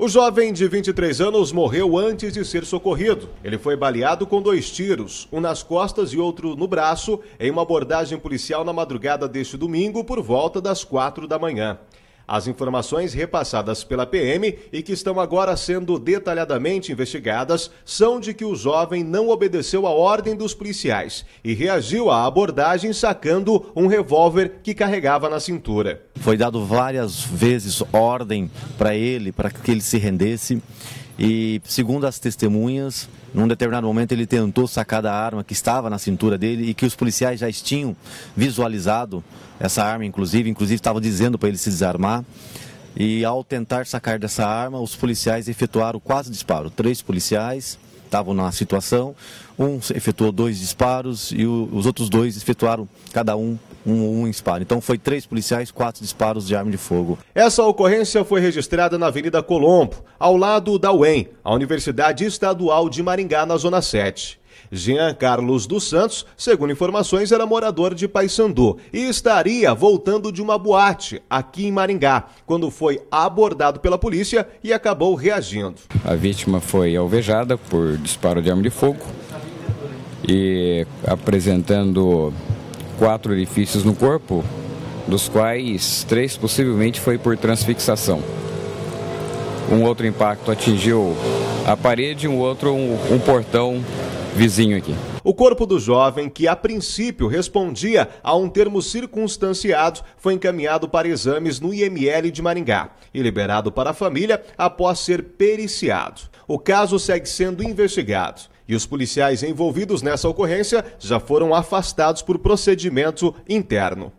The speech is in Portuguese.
O jovem de 23 anos morreu antes de ser socorrido. Ele foi baleado com dois tiros, um nas costas e outro no braço, em uma abordagem policial na madrugada deste domingo por volta das quatro da manhã. As informações repassadas pela PM e que estão agora sendo detalhadamente investigadas são de que o jovem não obedeceu à ordem dos policiais e reagiu à abordagem sacando um revólver que carregava na cintura. Foi dado várias vezes ordem para ele, para que ele se rendesse. E segundo as testemunhas, num determinado momento ele tentou sacar da arma que estava na cintura dele e que os policiais já tinham visualizado essa arma, inclusive, inclusive estavam dizendo para ele se desarmar. E ao tentar sacar dessa arma, os policiais efetuaram quase disparo. três policiais estavam na situação. Um efetuou dois disparos e o, os outros dois efetuaram cada um um, um disparo. Então foi três policiais, quatro disparos de arma de fogo. Essa ocorrência foi registrada na Avenida Colombo, ao lado da UEM, a Universidade Estadual de Maringá, na Zona 7. Jean Carlos dos Santos, segundo informações, era morador de Paysandu e estaria voltando de uma boate aqui em Maringá, quando foi abordado pela polícia e acabou reagindo. A vítima foi alvejada por disparo de arma de fogo e apresentando quatro orifícios no corpo, dos quais três possivelmente foi por transfixação. Um outro impacto atingiu a parede, um outro um, um portão vizinho aqui. O corpo do jovem, que a princípio respondia a um termo circunstanciado, foi encaminhado para exames no IML de Maringá e liberado para a família após ser periciado. O caso segue sendo investigado e os policiais envolvidos nessa ocorrência já foram afastados por procedimento interno.